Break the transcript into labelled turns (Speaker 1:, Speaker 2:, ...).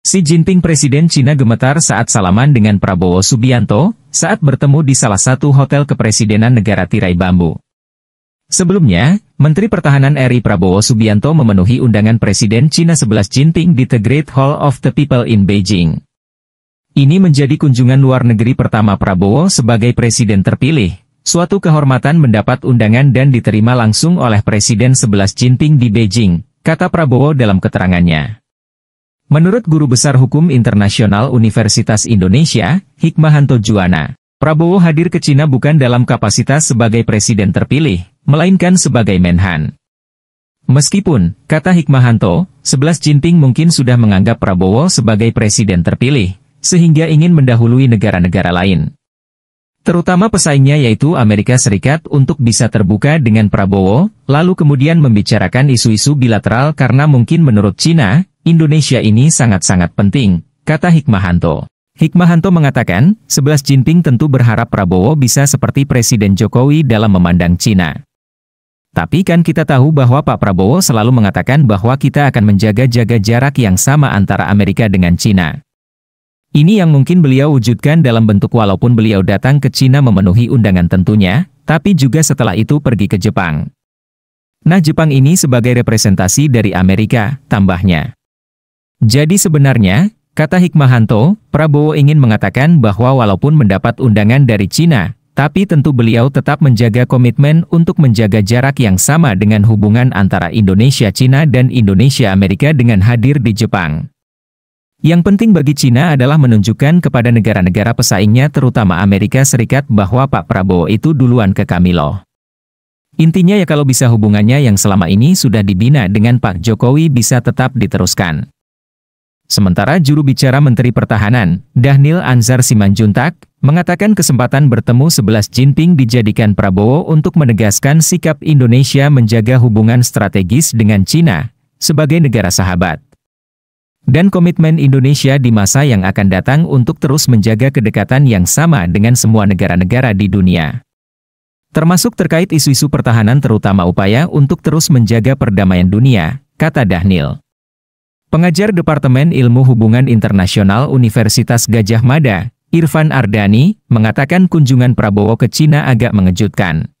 Speaker 1: Xi Jinping Presiden Cina gemetar saat salaman dengan Prabowo Subianto, saat bertemu di salah satu hotel kepresidenan negara tirai bambu. Sebelumnya, Menteri Pertahanan RI Prabowo Subianto memenuhi undangan Presiden Cina 11 Jinping di The Great Hall of the People in Beijing. Ini menjadi kunjungan luar negeri pertama Prabowo sebagai presiden terpilih. Suatu kehormatan mendapat undangan dan diterima langsung oleh Presiden 11 Jinping di Beijing, kata Prabowo dalam keterangannya. Menurut Guru Besar Hukum Internasional Universitas Indonesia, Hikmahanto Juwana, Prabowo hadir ke Cina bukan dalam kapasitas sebagai presiden terpilih, melainkan sebagai menhan. Meskipun, kata Hikmahanto, 11 Jinping mungkin sudah menganggap Prabowo sebagai presiden terpilih, sehingga ingin mendahului negara-negara lain. Terutama pesaingnya yaitu Amerika Serikat untuk bisa terbuka dengan Prabowo, lalu kemudian membicarakan isu-isu bilateral karena mungkin menurut Cina, Indonesia ini sangat-sangat penting, kata Hikmahanto. Hikmahanto mengatakan, 11 Jinping tentu berharap Prabowo bisa seperti Presiden Jokowi dalam memandang Cina. Tapi kan kita tahu bahwa Pak Prabowo selalu mengatakan bahwa kita akan menjaga-jaga jarak yang sama antara Amerika dengan Cina. Ini yang mungkin beliau wujudkan dalam bentuk walaupun beliau datang ke Cina memenuhi undangan tentunya, tapi juga setelah itu pergi ke Jepang. Nah Jepang ini sebagai representasi dari Amerika, tambahnya. Jadi sebenarnya, kata Hikmahanto, Prabowo ingin mengatakan bahwa walaupun mendapat undangan dari Cina, tapi tentu beliau tetap menjaga komitmen untuk menjaga jarak yang sama dengan hubungan antara Indonesia-Cina dan Indonesia-Amerika dengan hadir di Jepang. Yang penting bagi Cina adalah menunjukkan kepada negara-negara pesaingnya terutama Amerika Serikat bahwa Pak Prabowo itu duluan ke kami Intinya ya kalau bisa hubungannya yang selama ini sudah dibina dengan Pak Jokowi bisa tetap diteruskan. Sementara juru bicara Menteri Pertahanan, Dahnil Anzar Simanjuntak, mengatakan kesempatan bertemu 11 Jinping dijadikan Prabowo untuk menegaskan sikap Indonesia menjaga hubungan strategis dengan China sebagai negara sahabat. Dan komitmen Indonesia di masa yang akan datang untuk terus menjaga kedekatan yang sama dengan semua negara-negara di dunia. Termasuk terkait isu-isu pertahanan terutama upaya untuk terus menjaga perdamaian dunia, kata Dahnil. Pengajar Departemen Ilmu Hubungan Internasional Universitas Gajah Mada, Irfan Ardani, mengatakan kunjungan Prabowo ke Cina agak mengejutkan.